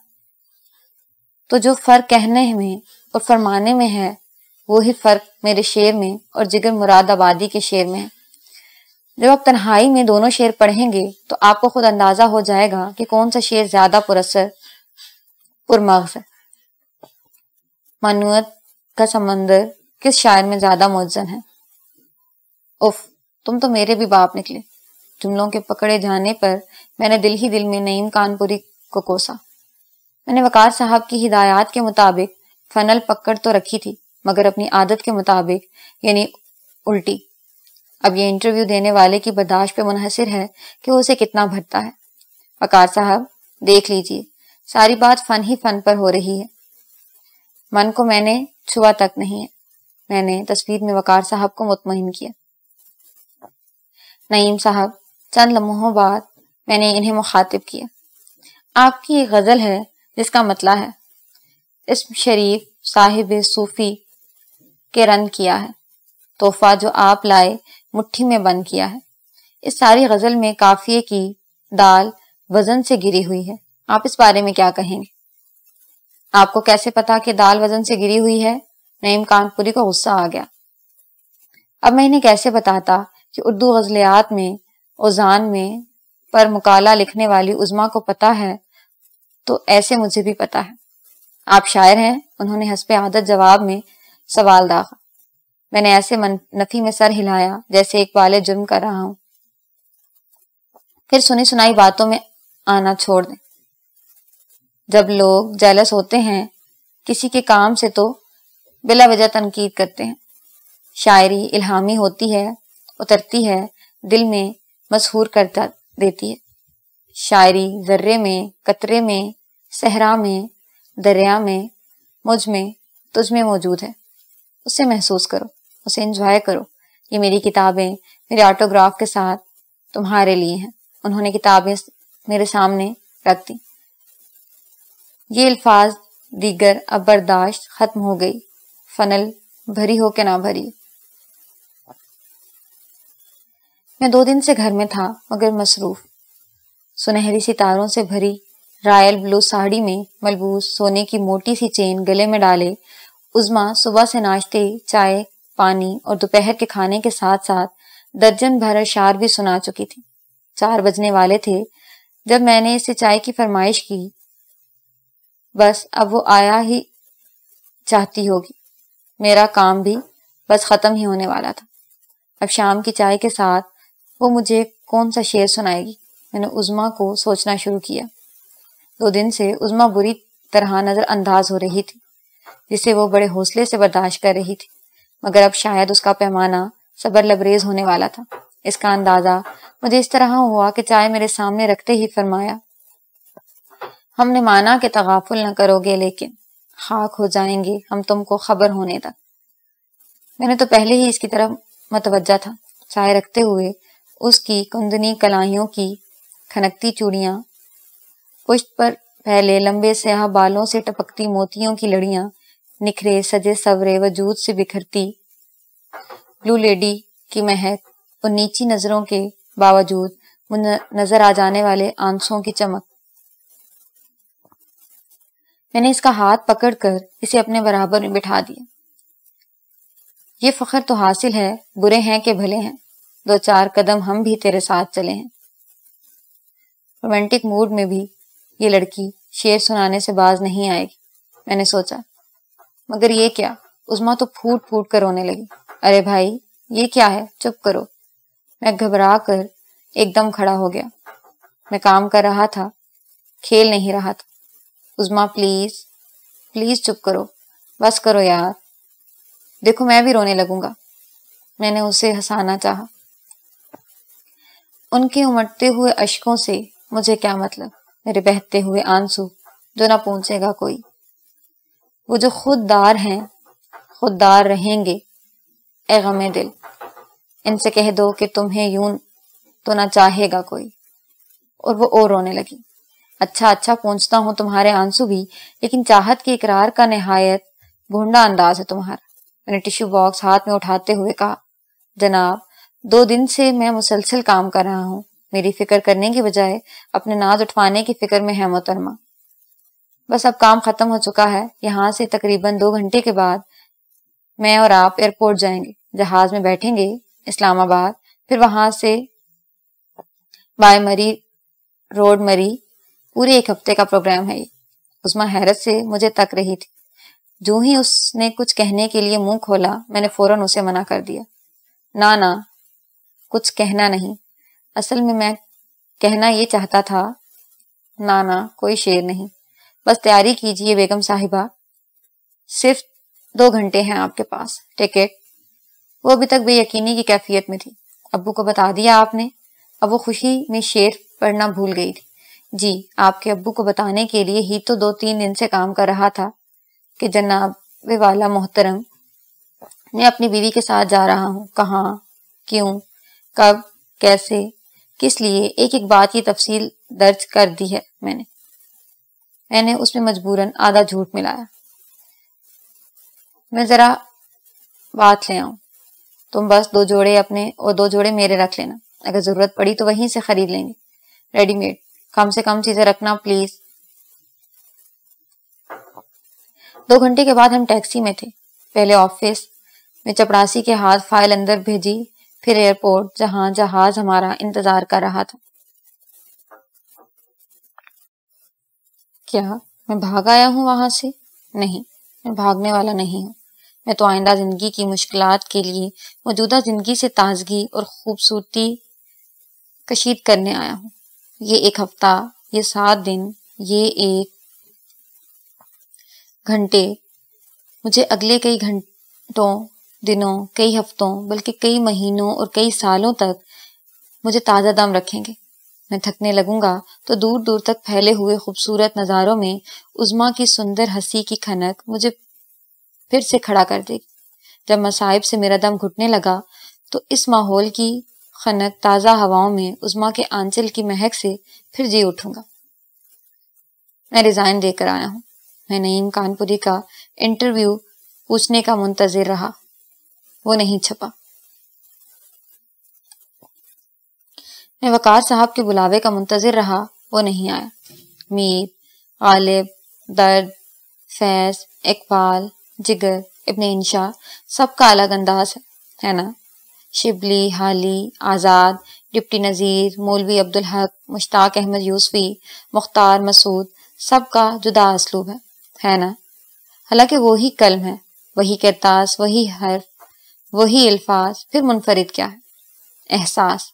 Speaker 1: तो जो फर्क कहने में और फरमाने में है वो ही फर्क मेरे शेर में और जिगर मुराद आबादी के शेर में है जब आप तन्हाई में दोनों शेर पढ़ेंगे तो आपको खुद अंदाजा हो जाएगा कि कौन सा शेर ज्यादा पुरसर पुरमग्ज मनुअत का समंदर किस शायर में ज्यादा मुजन है उफ तुम तो मेरे भी बाप निकले जुमलों के पकड़े जाने पर मैंने दिल ही दिल में नईम कानपुरी को कोसा मैंने वकार साहब की हिदायत के मुताबिक फनल पकड़ तो रखी थी मगर अपनी आदत के मुताबिक यानी उल्टी अब ये इंटरव्यू देने वाले की बर्दाश्त पे मुनहसर है कि वो उसे कितना भरता है वकार साहब देख लीजिए सारी बात फन ही फन पर हो रही है मन को मैंने छुआ तक नहीं है मैंने तस्वीर में वकार साहब को मुतमिन किया नईम साहब चंद लम्हों बाद मैंने इन्हें मुखातिब किया आपकी एक गजल है जिसका मतला है इसम शरीफ साहिब सूफी के रन किया है तोहफा जो आप लाए मुट्ठी में बंद किया है इस सारी गजल में काफिये की दाल वजन से गिरी हुई है आप इस बारे में क्या कहेंगे आपको कैसे पता कि दाल वजन से गिरी हुई है नईम कानपुरी को गुस्सा आ गया अब मैं इन्हें कैसे बताता कि उर्दू गजलियात में ओजान में पर मुकाला लिखने वाली उजमा को पता है तो ऐसे मुझे भी पता है आप शायर हैं उन्होंने हंसपे आदत जवाब में सवाल दागा मैंने ऐसे मन नफी में सर हिलाया जैसे एक वाले जुर्म कर रहा हूं फिर सुनी सुनाई बातों में आना छोड़ दें जब लोग जैलस होते हैं किसी के काम से तो बिला वजह तनकीद करते हैं शायरी इल्हामी होती है उतरती है दिल में मशहूर कर देती है शायरी जर्रे में कतरे में सहरा में दरिया में मुझ में तुझ में मौजूद है उसे महसूस करो उसे एंजॉय करो ये मेरी किताबें मेरे ऑटोग्राफ के साथ तुम्हारे लिए हैं उन्होंने किताबें मेरे सामने रख दी ये अल्फाज दीगर अब बर्दाश्त खत्म हो गई फनल भरी हो के ना भरी मैं दो दिन से घर में था मगर मसरूफ़ सुनहरी सितारों से भरी रायल ब्लू साड़ी में मलबूस सोने की मोटी सी चेन गले में डाले उजमा सुबह से नाश्ते चाय पानी और दोपहर के खाने के साथ साथ दर्जन भर अशार भी सुना चुकी थी चार बजने वाले थे जब मैंने इसे चाय की फरमाइश की बस अब वो आया ही चाहती होगी मेरा काम भी बस ख़त्म ही होने वाला था अब शाम की चाय के साथ वो मुझे कौन सा शेर सुनाएगी मैंने उज़मा को सोचना शुरू किया दो दिन से उज़मा बुरी तरह नज़रअंदाज हो रही थी जिसे वो बड़े हौसले से बर्दाश्त कर रही थी मगर अब शायद उसका पैमाना सबर लबरेज होने वाला था इसका अंदाज़ा मुझे इस तरह हुआ कि चाय मेरे सामने रखते ही फरमाया हमने माना कि तगाफुल न करोगे लेकिन खाक हो जाएंगे हम तुमको खबर होने तक मैंने तो पहले ही इसकी तरफ मतवजा था चाय रखते हुए उसकी कुंदनी कलाइयों की खनकती चूड़ियां पुष्ट पर पहले लंबे स्याह बालों से टपकती मोतियों की लड़ियां निखरे सजे सवरे वजूद से बिखरती ब्लू लेडी की महक और नीची नजरों के बावजूद नजर आ जाने वाले आंसुओं की चमक मैंने इसका हाथ पकड़कर इसे अपने बराबर में बिठा दिया ये फखर तो हासिल है बुरे हैं कि भले हैं दो चार कदम हम भी तेरे साथ चले हैं रोमांटिक मूड में भी ये लड़की शेर सुनाने से बाज नहीं आएगी मैंने सोचा मगर ये क्या उजमा तो फूट फूट कर रोने लगी अरे भाई ये क्या है चुप करो मैं घबरा कर एकदम खड़ा हो गया मैं काम कर रहा था खेल नहीं रहा था उजमा प्लीज प्लीज चुप करो बस करो यार देखो मैं भी रोने लगूंगा मैंने उसे हंसाना चाहा उनके उमड़ते हुए अशकों से मुझे क्या मतलब मेरे बहते हुए आंसू जो ना पहुंचेगा कोई वो जो खुददार हैं खुददार रहेंगे ए गमे दिल इनसे कह दो कि तुम्हें यूं तो ना चाहेगा कोई और वो और रोने लगी अच्छा अच्छा पहुंचता हूं तुम्हारे आंसू भी लेकिन चाहत के इकरार का नहायत भूडा अंदाज है तुम्हारा मैंने टिश्यू बॉक्स हाथ में उठाते हुए कहा जनाब दो दिन से मैं मुसलसल काम कर रहा हूं मेरी फिक्र करने की बजाय अपने नाज उठवाने की फिक्र में है मोहतरमा बस अब काम खत्म हो चुका है यहाँ से तकरीबन दो घंटे के बाद मैं और आप एयरपोर्ट जाएंगे जहाज में बैठेंगे इस्लामाबाद फिर वहां से बाय मरी रोड मरी पूरे एक हफ्ते का प्रोग्राम है ये उस्मा हैरत से मुझे तक रही थी जो ही उसने कुछ कहने के लिए मुंह खोला मैंने फौरन उसे मना कर दिया ना ना कुछ कहना नहीं असल में मैं कहना ये चाहता था ना ना कोई शेर नहीं बस तैयारी कीजिए बेगम साहिबा सिर्फ दो घंटे हैं आपके पास टिकट वो अभी तक बेयकीनी की कैफियत में थी अबू को बता दिया आपने अब वो खुशी में शेर पढ़ना भूल गई थी जी आपके अबू को बताने के लिए ही तो दो तीन दिन से काम कर रहा था कि जनाब वे वाला मोहतरम मैं अपनी बीवी के साथ जा रहा हूँ कहाँ क्यों कब कैसे किस लिए एक एक बात की तफसील दर्ज कर दी है मैंने मैंने उसमें मजबूरन आधा झूठ मिलाया मैं जरा बात ले आऊ तुम बस दो जोड़े अपने और दो जोड़े मेरे रख लेना अगर जरूरत पड़ी तो वहीं से खरीद लेंगे रेडीमेड कम से कम चीजें रखना प्लीज दो घंटे के बाद हम टैक्सी में थे पहले ऑफिस में चपरासी के हाथ फाइल अंदर भेजी फिर एयरपोर्ट जहां जहाज हमारा इंतजार कर रहा था क्या मैं भाग आया हूं वहां से नहीं मैं भागने वाला नहीं हूं मैं तो आइंदा जिंदगी की मुश्किल के लिए मौजूदा जिंदगी से ताजगी और खूबसूरती कशीद करने आया हूं ये एक हफ्ता ये सात दिन ये एक घंटे मुझे अगले कई घंटों दिनों कई हफ्तों बल्कि कई महीनों और कई सालों तक मुझे ताज़ा दम रखेंगे मैं थकने लगूंगा तो दूर दूर तक फैले हुए खूबसूरत नज़ारों में उज़मा की सुंदर हंसी की खनक मुझे फिर से खड़ा कर देगी जब मसाइब से मेरा दम घुटने लगा तो इस माहौल की खनक ताज़ा हवाओं में उज़मा के आंचल की महक से फिर जी उठूंगा मैं रिज़ाइन देकर आया हूं मैं नईम कानपुरी का इंटरव्यू पूछने का मुंतज़र रहा वो नहीं छपा मैं वकार साहब के बुलावे का मुंतजर रहा वो नहीं आया मीर गालिब दर्द फैज इकबाल जिगर इबन इंशा सबका अलग अंदाज है है ना शिबली हाली आज़ाद डिप्टी नज़ीर मौलवी अब्दुल हक मुश्ताक अहमद यूसफी मुख्तार मसूद सबका जुदा असलूब है है ना हालांकि वही कलम है वही करतास वही हर्फ वही अल्फाज फिर मुनफरिद क्या है एहसास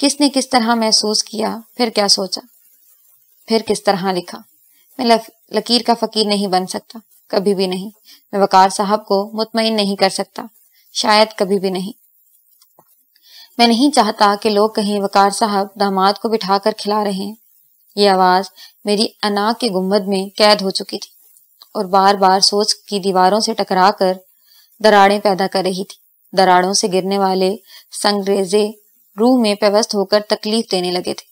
Speaker 1: किसने किस तरह महसूस किया फिर क्या सोचा फिर किस तरह लिखा मैं लकीर का फकीर नहीं बन सकता कभी भी नहीं मैं वकार साहब को मुतमिन नहीं कर सकता शायद कभी भी नहीं मैं नहीं चाहता कि लोग कहीं वकार साहब दामाद को बिठा कर खिला रहे हैं ये आवाज मेरी अना के गुम्बद में कैद हो चुकी थी और बार बार सोच की दीवारों से टकरा कर दराड़ें पैदा कर रही थी दराड़ों से गिरने वाले संग्रेजे रूह में पेवस्थ होकर तकलीफ देने लगे थे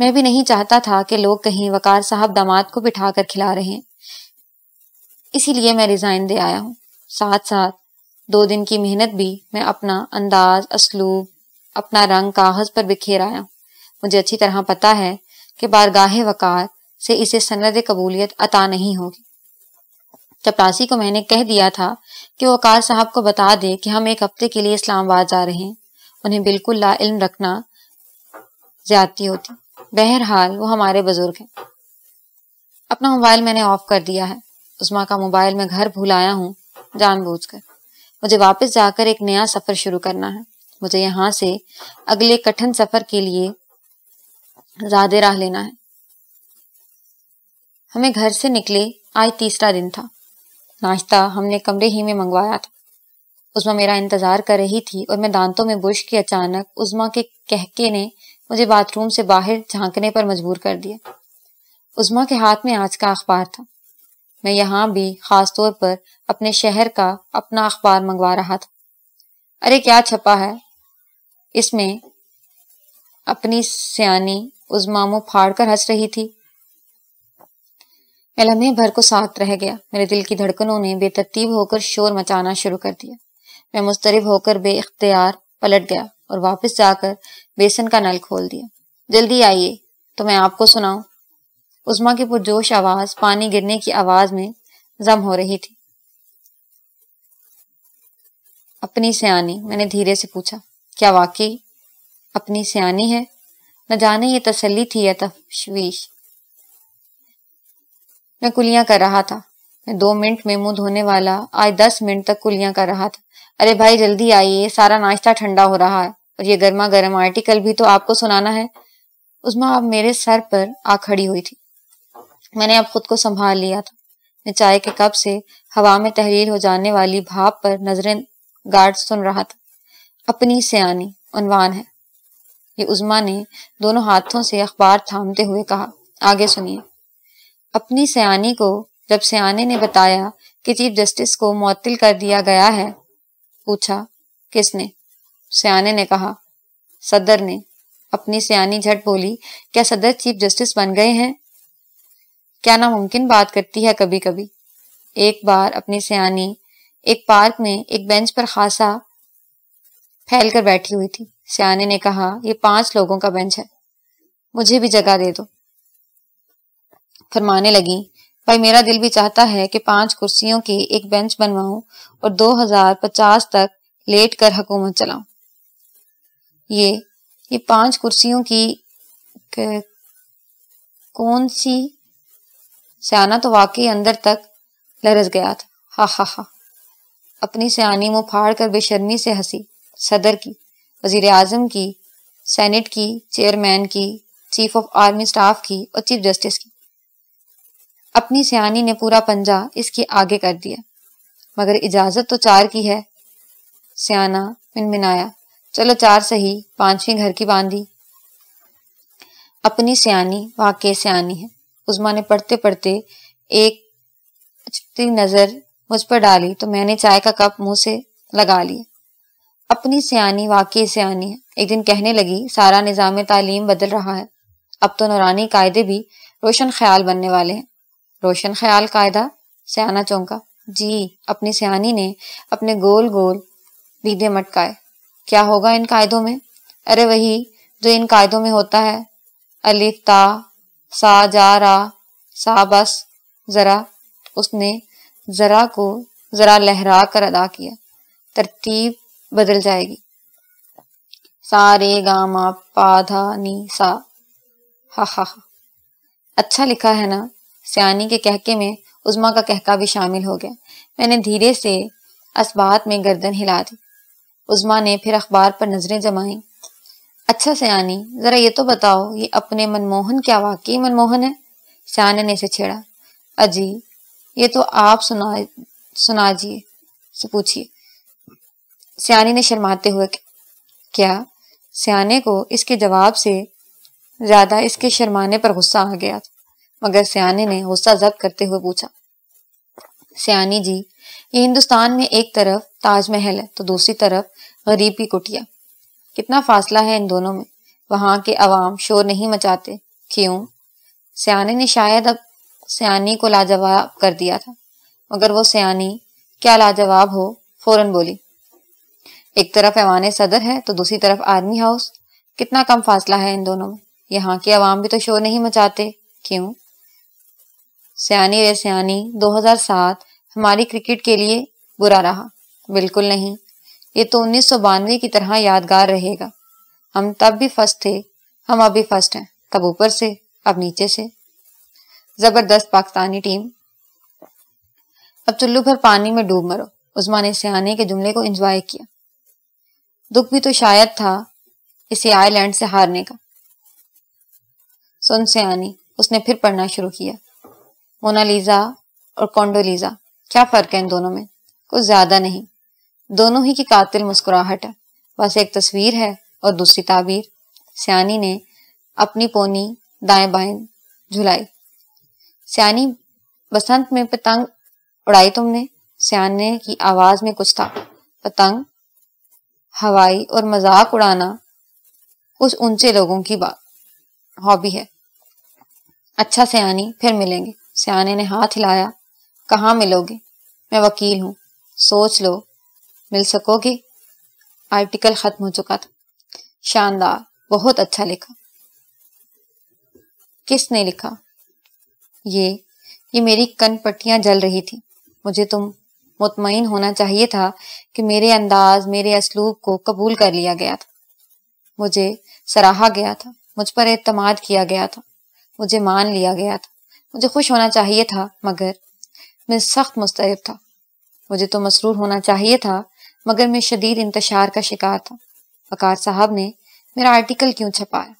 Speaker 1: मैं भी नहीं चाहता था कि लोग कहीं वकार साहब दामाद को बिठाकर खिला रहे हैं इसीलिए मैं रिजाइन दे आया हूँ साथ साथ दो दिन की मेहनत भी मैं अपना अंदाज असलूब अपना रंग कागज पर बिखेर आया हूँ मुझे अच्छी तरह पता है कि बारगाहे वकार से इसे सनद कबूलियत अता नहीं होगी चपरासी को मैंने कह दिया था कि वो कार साहब को बता दे कि हम एक हफ्ते के लिए इस्लामाबाद जा रहे हैं उन्हें बिल्कुल ला इल्म रखना ज्यादती होती बहरहाल वो हमारे बुजुर्ग हैं अपना मोबाइल मैंने ऑफ कर दिया है उस्मा का मोबाइल मैं घर भूल आया हूँ जानबूझकर मुझे वापस जाकर एक नया सफर शुरू करना है मुझे यहाँ से अगले कठिन सफर के लिए ज्यादा राह लेना है हमें घर से निकले आज तीसरा दिन था नाश्ता हमने कमरे ही में मंगवाया था उजमा मेरा इंतजार कर रही थी और मैं दांतों में बुश की अचानक उजमा के कहके ने मुझे बाथरूम से बाहर झांकने पर मजबूर कर दिया उजमा के हाथ में आज का अखबार था मैं यहाँ भी खास तौर पर अपने शहर का अपना अखबार मंगवा रहा था अरे क्या छपा है इसमें अपनी सियानी उजमा मुंह फाड़ कर हंस रही थी लम्हे भर को साथ रह गया मेरे दिल की धड़कनों ने बेतरतीब होकर शोर मचाना शुरू कर दिया मैं मुस्तरब होकर बेख्तियार पलट गया और वापस जाकर बेसन का नल खोल दिया जल्दी आइए तो मैं आपको सुनाऊं उस्मा की पुरजोश आवाज पानी गिरने की आवाज में जम हो रही थी अपनी सियानी मैंने धीरे से पूछा क्या वाकई अपनी सियानी है न जाने ये तसली थी या तफवीश मैं कुलियां कर रहा था मैं दो मिनट में मुंह धोने वाला आज दस मिनट तक कुलियां कर रहा था अरे भाई जल्दी आइए सारा नाश्ता ठंडा हो रहा है और ये गर्मा गर्म आर्टिकल भी तो आपको सुनाना है उसमें अब मेरे सर पर आ खड़ी हुई थी मैंने अब खुद को संभाल लिया था मैं चाय के कप से हवा में तहरीर हो जाने वाली भाप पर नजरें गार्ड सुन रहा था अपनी सियानी उनवान है ये उजमा ने दोनों हाथों से अखबार थामते हुए कहा आगे सुनिए अपनी सयानी को जब सयाने ने बताया कि चीफ जस्टिस को मुअत्ल कर दिया गया है पूछा किसने सयाने ने कहा सदर ने अपनी सयानी झट बोली क्या सदर चीफ जस्टिस बन गए हैं क्या नामुमकिन बात करती है कभी कभी एक बार अपनी सयानी एक पार्क में एक बेंच पर खासा फैलकर बैठी हुई थी सयाने ने कहा यह पांच लोगों का बेंच है मुझे भी जगह दे दो फरमाने लगी भाई मेरा दिल भी चाहता है कि पांच कुर्सियों की एक बेंच बनवाऊं और 2050 तक लेट कर हुकूमत चलाऊं ये ये पांच कुर्सियों की कौन सी सियाना तो वाकई अंदर तक लरस गया था हा हा हा अपनी सियानी मुंह फाड़ कर बेशर्मी से हंसी सदर की वजीर आजम की सेनेट की चेयरमैन की चीफ ऑफ आर्मी स्टाफ की और चीफ जस्टिस की अपनी सियानी ने पूरा पंजा इसके आगे कर दिया मगर इजाजत तो चार की है सियाना मिनमिनाया चलो चार सही पांचवी घर की बांधी अपनी सियानी वाकई सियानी है उजमा ने पढ़ते पढ़ते एक नजर मुझ पर डाली तो मैंने चाय का कप मुंह से लगा लिया अपनी सियानी वाकई सियानी है एक दिन कहने लगी सारा निज़ाम तालीम बदल रहा है अब तो नौरानी कायदे भी रोशन ख्याल बनने वाले हैं रोशन ख्याल कायदा सयाना चौंका जी अपनी सयानी ने अपने गोल गोल दीदे मटकाए क्या होगा इन कायदों में अरे वही जो इन कायदों में होता है अलिफ ता सा जा रा सा बस जरा उसने जरा को जरा लहरा कर अदा किया तरतीब बदल जाएगी सा रे गामा पाधा नी सा हा हा हा अच्छा लिखा है ना सियानी के कहके में उजमा का कहका भी शामिल हो गया मैंने धीरे से असबात में गर्दन हिला दी उजमा ने फिर अखबार पर नजरें जमाई अच्छा सयानी जरा ये तो बताओ ये अपने मनमोहन क्या वाकई मनमोहन है सियाने ने इसे छेड़ा अजी ये तो आप सुना सुना जिए से पूछिए सयानी ने शर्माते हुए क्या सयाने को इसके जवाब से ज्यादा इसके शर्माने पर गुस्सा आ गया था मगर सियाने ने गुस्सा जब्त करते हुए पूछा सियानी जी ये हिंदुस्तान में एक तरफ ताजमहल है तो दूसरी तरफ गरीब की कुटिया कितना फासला है इन दोनों में वहां के अवाम शोर नहीं मचाते क्यों सियाने ने शायद अब सियानी को लाजवाब कर दिया था मगर वो सियानी क्या लाजवाब हो फौरन बोली एक तरफ ऐवान सदर है तो दूसरी तरफ आर्मी हाउस कितना कम फासला है इन दोनों में यहाँ के अवाम भी तो शोर नहीं मचाते क्यों सियानी रे सियानी 2007 हमारी क्रिकेट के लिए बुरा रहा बिल्कुल नहीं ये तो उन्नीस की तरह यादगार रहेगा हम तब भी फर्स्ट थे हम अभी फर्स्ट हैं तब ऊपर से अब नीचे से जबरदस्त पाकिस्तानी टीम अब चुल्लू भर पानी में डूब मरो उस्मा ने सियाने के जुमले को एंजॉय किया दुख भी तो शायद था इसे आयरलैंड से हारने का सुन सियानी उसने फिर पढ़ना शुरू किया मोनालिजा और कॉन्डोलिजा क्या फर्क है इन दोनों में कुछ ज्यादा नहीं दोनों ही की कातिल मुस्कुराहट है बस एक तस्वीर है और दूसरी ताबीर सियानी ने अपनी पोनी दाएं बाएं झुलाई सियानी बसंत में पतंग उड़ाई तुमने सियाने की आवाज में कुछ था पतंग हवाई और मजाक उड़ाना कुछ ऊंचे लोगों की बात हॉबी है अच्छा सियानी फिर मिलेंगे सियाने ने हाथ हिलाया कहा मिलोगे मैं वकील हूं सोच लो मिल सकोगे आर्टिकल खत्म हो चुका था शानदार बहुत अच्छा लिखा किसने लिखा ये ये मेरी कन पट्टियां जल रही थी मुझे तुम मुतमिन होना चाहिए था कि मेरे अंदाज मेरे असलूब को कबूल कर लिया गया था मुझे सराहा गया था मुझ पर एतमाद किया गया था मुझे मान लिया गया था मुझे खुश होना चाहिए था मगर मैं सख्त मुस्तरब था मुझे तो मसरूर होना चाहिए था मगर मैं शदीद इंतशार का शिकार था वकार साहब ने मेरा आर्टिकल क्यों छपाया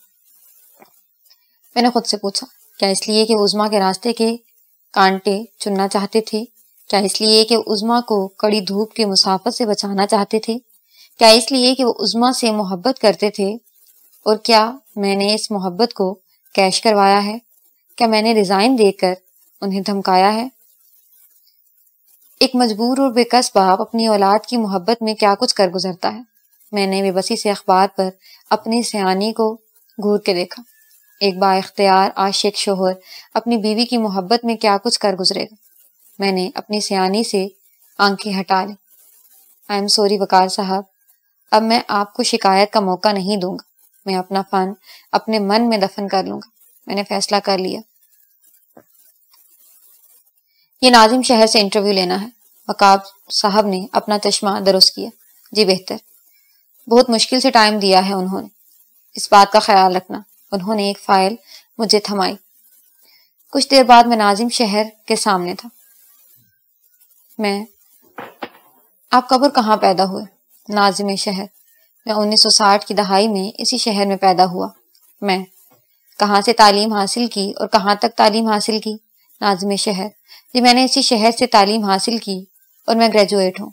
Speaker 1: मैंने खुद से पूछा क्या इसलिए कि उजमा के रास्ते के कांटे चुनना चाहते थे क्या इसलिए कि उजमा को कड़ी धूप के मुसाफत से बचाना चाहते थे क्या इसलिए कि वो उजमा से मोहब्बत करते थे और क्या मैंने इस मोहब्बत को कैश करवाया है क्या मैंने रिजाइन देकर उन्हें धमकाया है एक मजबूर और बेकस बाप अपनी औलाद की मोहब्बत में क्या कुछ कर गुजरता है मैंने बेबसी से अखबार पर अपनी सयानी को घूर के देखा एक बाख्तियार आशिक शोहर अपनी बीवी की मोहब्बत में क्या कुछ कर गुजरेगा मैंने अपनी सयानी से आंखें हटा ली आई एम सॉरी वकार साहब अब मैं आपको शिकायत का मौका नहीं दूंगा मैं अपना फन अपने मन में दफन कर लूंगा मैंने फैसला कर लिया ये नाजिम शहर से इंटरव्यू लेना है वकाब साहब ने अपना चश्मा दुरुस्त किया जी बेहतर बहुत मुश्किल से टाइम दिया है उन्होंने इस बात का ख्याल रखना उन्होंने एक फाइल मुझे थमाई कुछ देर बाद मैं नाजिम शहर के सामने था मैं आप कबर कहाँ पैदा हुए नाजिम शहर मैं 1960 की दहाई में इसी शहर में पैदा हुआ मैं कहाँ से तालीम हासिल की और कहाँ तक तालीम हासिल की नाजम शहर जी मैंने इसी शहर से तालीम हासिल की और मैं ग्रेजुएट हूँ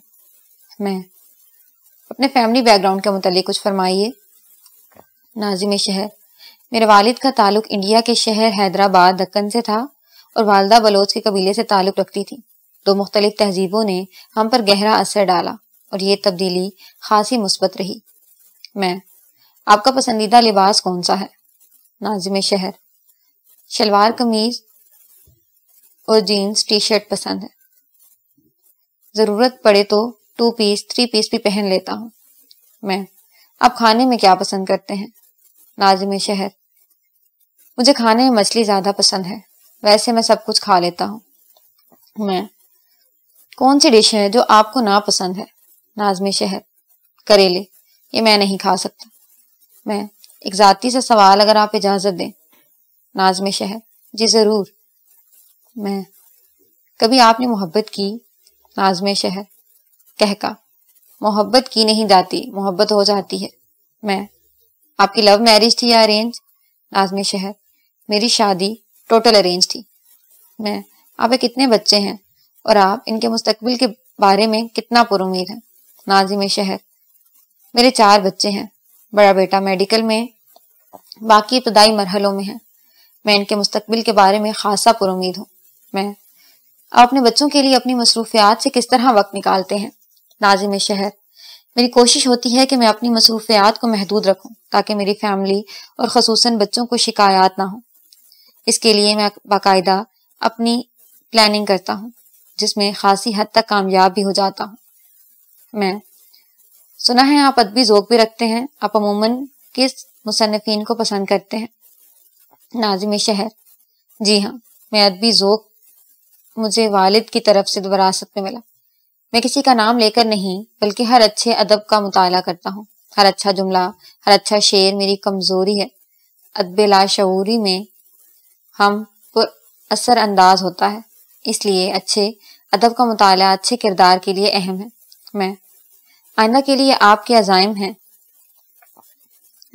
Speaker 1: मैं अपने फैमिली बैकग्राउंड के मतलब कुछ फरमाइए नाजिम शहर मेरे वालिद का ताल्लुक इंडिया के शहर हैदराबाद दक्कन से था और वालदा बलोच के कबीले से ताल्लुक रखती थी दो मुख्तलिफ तहजीबों ने हम पर गहरा असर डाला और ये तब्दीली खासी मुस्बत रही मैं आपका पसंदीदा लिबास कौन सा है नाजिम शहर शलवार कमीज और जीन्स टी शर्ट पसंद है ज़रूरत पड़े तो टू पीस थ्री पीस भी पहन लेता हूँ मैं आप खाने में क्या पसंद करते हैं नाजिम शहर मुझे खाने में मछली ज़्यादा पसंद है वैसे मैं सब कुछ खा लेता हूँ मैं कौन सी डिश है जो आपको ना पसंद है नाजम शहर करेले ये मैं नहीं खा सकता मैं एक जाती से सवाल अगर आप इजाजत दें नाजम शहर जी जरूर मैं कभी आपने मोहब्बत की नाजम शहर कहका मोहब्बत की नहीं जाती मोहब्बत हो जाती है मैं आपकी लव मैरिज थी या अरेंज नाजम शहर मेरी शादी टोटल अरेंज थी मैं आप कितने बच्चे हैं और आप इनके मुस्तकबिल के बारे में कितना पुरुद है नाजिम शहर मेरे चार बच्चे हैं बड़ा बेटा मेडिकल में बाकी इब्तदाई मरहलों में है मैं इनके मुस्तबिल के बारे में खासा पुरुद हूँ मैं आप अपने बच्चों के लिए अपनी मसरूफियात से किस तरह वक्त निकालते हैं नाजिम शहर मेरी कोशिश होती है कि मैं अपनी मसरूफियात को महदूद रखूँ ताकि मेरी फैमिली और खसूस बच्चों को शिकायत ना हो इसके लिए मैं बाकायदा अपनी प्लानिंग करता हूँ जिसमें खासी हद तक कामयाब भी हो जाता हूँ मैं सुना है आप अदबी जोक भी रखते हैं आप अमूमन किस मुसनफिन को पसंद करते हैं नाजिम शहर जी हाँ मैं अदबी जोक मुझे वालिद की तरफ से विरासत में मिला मैं किसी का नाम लेकर नहीं बल्कि हर अच्छे अदब का मुताल करता हूँ हर अच्छा जुमला हर अच्छा शेर मेरी कमजोरी है अदब लाशरी में हम पर असर अंदाज होता है इसलिए अच्छे अदब का मुताल अच्छे किरदार के लिए अहम है मैं आइंदा के लिए आपके अजायम हैं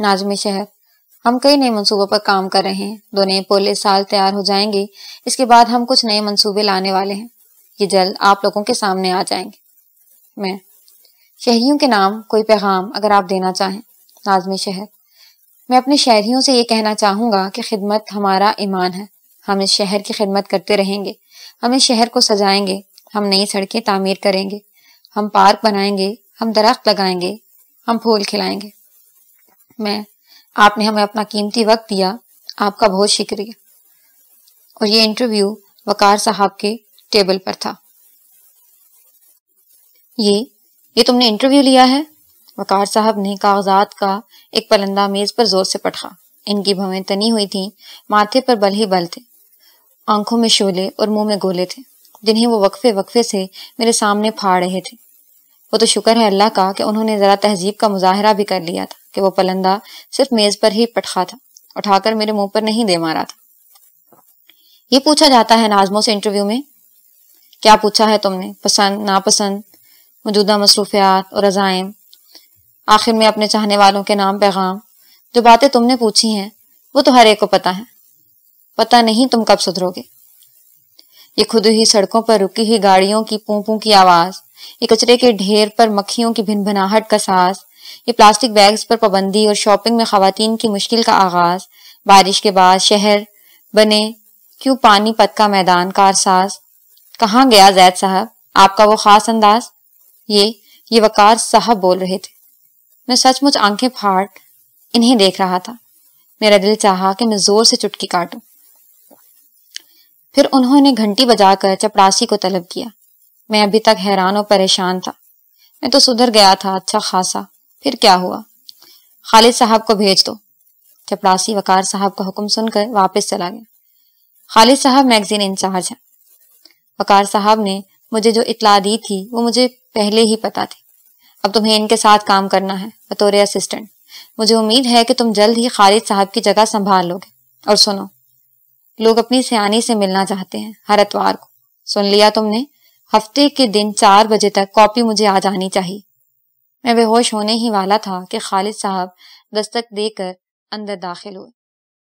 Speaker 1: नाजम शहर हम कई नए मंसूबों पर काम कर रहे हैं दो नए पोले साल तैयार हो जाएंगे इसके बाद हम कुछ नए मंसूबे लाने वाले हैं ये जल्द आप लोगों के सामने आ जाएंगे मैं शहरियों के नाम कोई पैगाम अगर आप देना चाहें नाजम शहर मैं अपने शहरियों से ये कहना चाहूंगा कि खिदमत हमारा ईमान है हम इस शहर की खिदमत करते रहेंगे हम इस शहर को सजाएंगे हम नई सड़कें तामीर करेंगे हम पार्क बनाएंगे हम दरख्त लगाएंगे हम फूल खिलाएंगे मैं आपने हमें अपना कीमती वक्त दिया आपका बहुत शुक्रिया और ये इंटरव्यू वकार साहब के टेबल पर था ये ये तुमने इंटरव्यू लिया है वकार साहब ने कागजात का एक पलंदा मेज पर जोर से पटखा इनकी भवें तनी हुई थी माथे पर बल ही बल थे आंखों में शोले और मुंह में गोले थे जिन्हें वो वक्फे वक्फे से मेरे सामने फाड़ रहे थे वो तो शुक्र है अल्लाह का कि उन्होंने ज़रा तहजीब का मुजाहरा भी कर लिया था कि वो पलंदा सिर्फ मेज़ पर ही पटखा था उठाकर मेरे मुंह पर नहीं दे मारा था ये पूछा जाता है नाजमो से इंटरव्यू में क्या पूछा है तुमने पसंद नापसंद मौजूदा मसरूफियात और अजायम आखिर में अपने चाहने वालों के नाम पैगाम जो बातें तुमने पूछी हैं वो तो हर एक को पता है पता नहीं तुम कब सुधरोगे ये खुद ही सड़कों पर रुकी हुई गाड़ियों की पूं पूं की आवाज ये कचरे के ढेर पर मक्खियों की भिनभनाहट का सास ये प्लास्टिक बैग्स पर पाबंदी और शॉपिंग में खातन की मुश्किल का आगाज बारिश के बाद शहर बने क्यों पानी पत का मैदान कारसाज कहा गया जैद साहब आपका वो खास अंदाज ये ये वकार साहब बोल रहे थे मैं सचमुच आंखें फाट इन्हें देख रहा था मेरा दिल चाहा कि मैं जोर से चुटकी काटू फिर उन्होंने घंटी बजाकर चपरासी को तलब किया मैं अभी तक हैरान और परेशान था मैं तो सुधर गया था अच्छा खासा फिर क्या हुआ खालिद साहब को भेज दो चपड़ासी वकार साहब का हुक्म सुनकर वापस चला गया खालिद साहब मैगजीन इंचार्ज है वकार साहब ने मुझे जो इतला दी थी वो मुझे पहले ही पता थी अब तुम्हें इनके साथ काम करना है बतौर असिस्टेंट मुझे उम्मीद है कि तुम जल्द ही खालिद साहब की जगह संभाल लोगे और सुनो लोग अपनी सियानी से मिलना चाहते हैं हर अतवार को सुन लिया तुमने हफ्ते के दिन चार बजे तक कॉपी मुझे आ जानी चाहिए मैं बेहोश होने ही वाला था कि खालिद साहब दस्तक देकर अंदर दाखिल हुए